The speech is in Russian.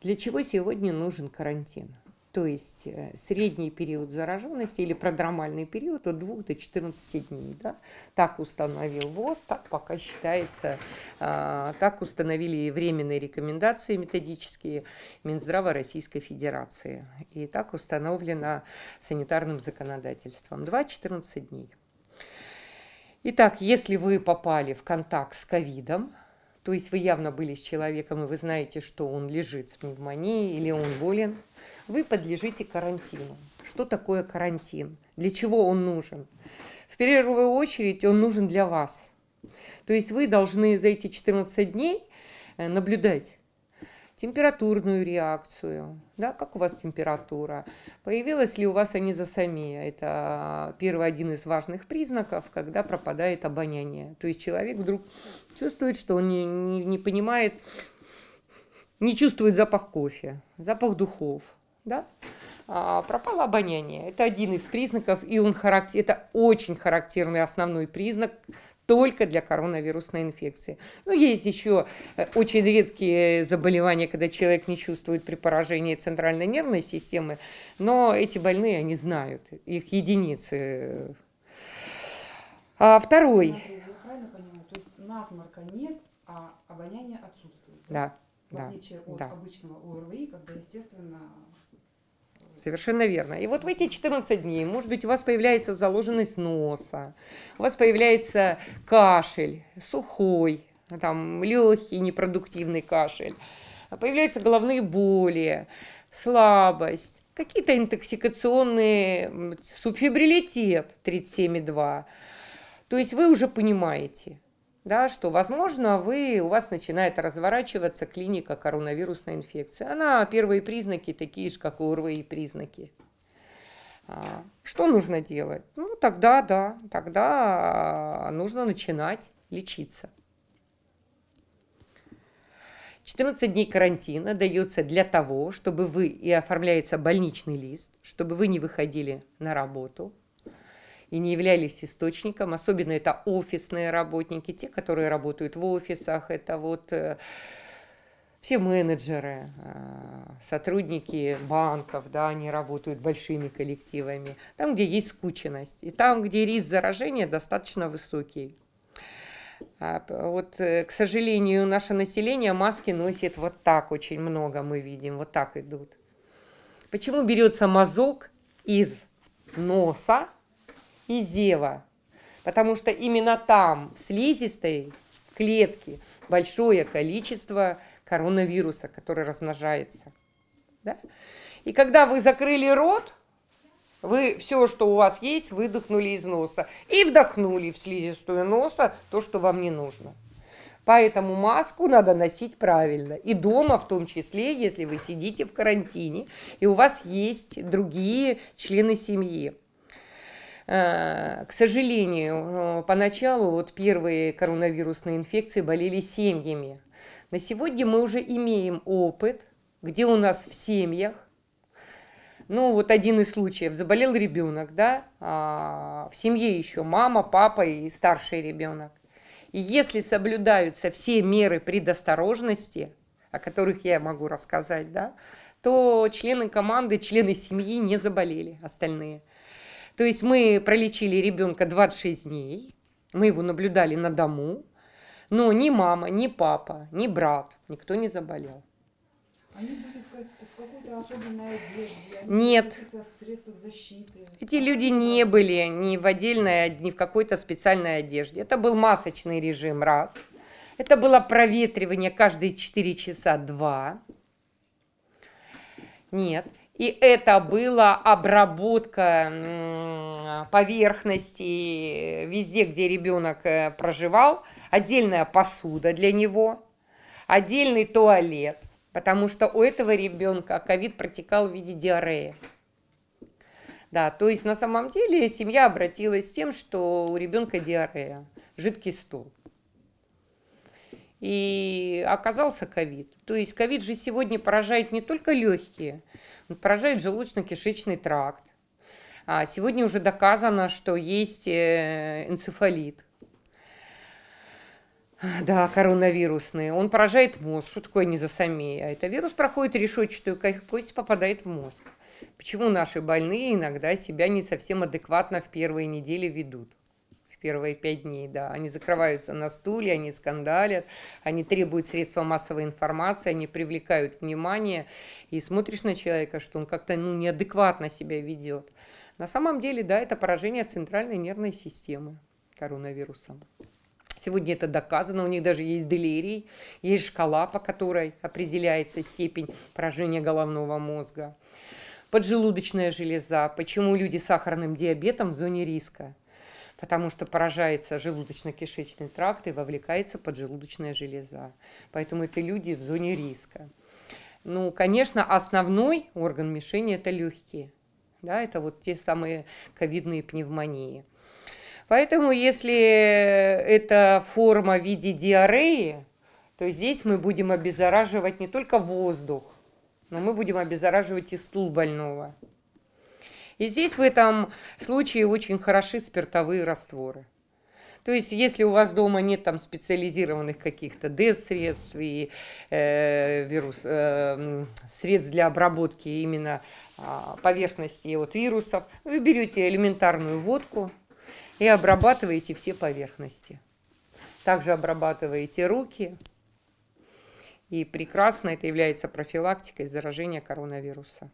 Для чего сегодня нужен карантин? То есть э, средний период зараженности или продромальный период от 2 до 14 дней. Да? Так установил ВОЗ, так пока считается, э, так установили и временные рекомендации методические Минздрава Российской Федерации. И так установлено санитарным законодательством. 2-14 дней. Итак, если вы попали в контакт с ковидом, то есть вы явно были с человеком, и вы знаете, что он лежит с пневмонией или он болен. Вы подлежите карантину. Что такое карантин? Для чего он нужен? В первую очередь он нужен для вас. То есть вы должны за эти 14 дней э, наблюдать температурную реакцию, да, как у вас температура, появилась ли у вас анизосомия, это а, первый один из важных признаков, когда пропадает обоняние, то есть человек вдруг чувствует, что он не, не, не понимает, не чувствует запах кофе, запах духов, да, а, пропало обоняние, это один из признаков, и он характер, это очень характерный основной признак, только для коронавирусной инфекции. Но ну, есть еще э, очень редкие заболевания, когда человек не чувствует при поражении центральной нервной системы, но эти больные, они знают, их единицы. А второй. насморка нет, а обоняние отсутствует. Да. да отличие от да. обычного ОРВИ, когда, естественно, Совершенно верно. И вот в эти 14 дней, может быть, у вас появляется заложенность носа, у вас появляется кашель, сухой, там, легкий, непродуктивный кашель, появляются головные боли, слабость, какие-то интоксикационные, субфибрилитет 37,2. То есть вы уже понимаете, да, что, возможно, вы, у вас начинает разворачиваться клиника коронавирусной инфекции. Она, первые признаки такие же, как у ОРВИ признаки. А, что нужно делать? Ну, тогда, да, тогда а, нужно начинать лечиться. 14 дней карантина дается для того, чтобы вы, и оформляется больничный лист, чтобы вы не выходили на работу, и не являлись источником, особенно это офисные работники, те, которые работают в офисах, это вот э, все менеджеры, э, сотрудники банков, да, они работают большими коллективами, там, где есть скученность, и там, где риск заражения достаточно высокий. А, вот, э, к сожалению, наше население маски носит вот так очень много, мы видим, вот так идут. Почему берется мазок из носа и зева. Потому что именно там, в слизистой клетке, большое количество коронавируса, который размножается. Да? И когда вы закрыли рот, вы все, что у вас есть, выдохнули из носа. И вдохнули в слизистую носа то, что вам не нужно. Поэтому маску надо носить правильно. И дома в том числе, если вы сидите в карантине, и у вас есть другие члены семьи. Э, к сожалению, э, поначалу вот первые коронавирусные инфекции болели семьями. На сегодня мы уже имеем опыт, где у нас в семьях, ну вот один из случаев, заболел ребенок, да, а в семье еще мама, папа и старший ребенок. И если соблюдаются все меры предосторожности, о которых я могу рассказать, да, то члены команды, члены семьи не заболели, остальные – то есть мы пролечили ребенка 26 дней, мы его наблюдали на дому, но ни мама, ни папа, ни брат, никто не заболел. Они были в, какой-то особенной одежде? Они Нет. В средствах защиты? Эти люди не были ни в отдельной, ни в какой-то специальной одежде. Это был масочный режим, раз. Это было проветривание каждые 4 часа, два. Нет. И это была обработка поверхности везде, где ребенок э, проживал, отдельная посуда для него, отдельный туалет, потому что у этого ребенка ковид протекал в виде диареи. Да, то есть на самом деле семья обратилась с тем, что у ребенка диарея, жидкий стул и оказался ковид. То есть ковид же сегодня поражает не только легкие, он поражает желудочно-кишечный тракт. А сегодня уже доказано, что есть э, энцефалит. Да, коронавирусные. Он поражает мозг. Что такое низосомия? Это вирус проходит решетчатую кость, попадает в мозг. Почему наши больные иногда себя не совсем адекватно в первые недели ведут? первые пять дней, да. Они закрываются на стуле, они скандалят, они требуют средства массовой информации, они привлекают внимание, и смотришь на человека, что он как-то ну, неадекватно себя ведет. На самом деле, да, это поражение центральной нервной системы коронавирусом. Сегодня это доказано, у них даже есть делирий, есть шкала, по которой определяется степень поражения головного мозга. Поджелудочная железа, почему люди с сахарным диабетом в зоне риска потому что поражается желудочно-кишечный тракт и вовлекается поджелудочная железа. Поэтому это люди в зоне риска. Ну, конечно, основной орган мишени – это легкие. Да, это вот те самые ковидные пневмонии. Поэтому, если это форма в виде диареи, то здесь мы будем обеззараживать не только воздух, но мы будем обеззараживать и стул больного. И здесь в этом случае очень хороши спиртовые растворы. То есть, если у вас дома нет там специализированных каких-то Д-средств и э, вирус, э, средств для обработки именно э, поверхности от вирусов, вы берете элементарную водку и обрабатываете все поверхности. Также обрабатываете руки. И прекрасно это является профилактикой заражения коронавируса.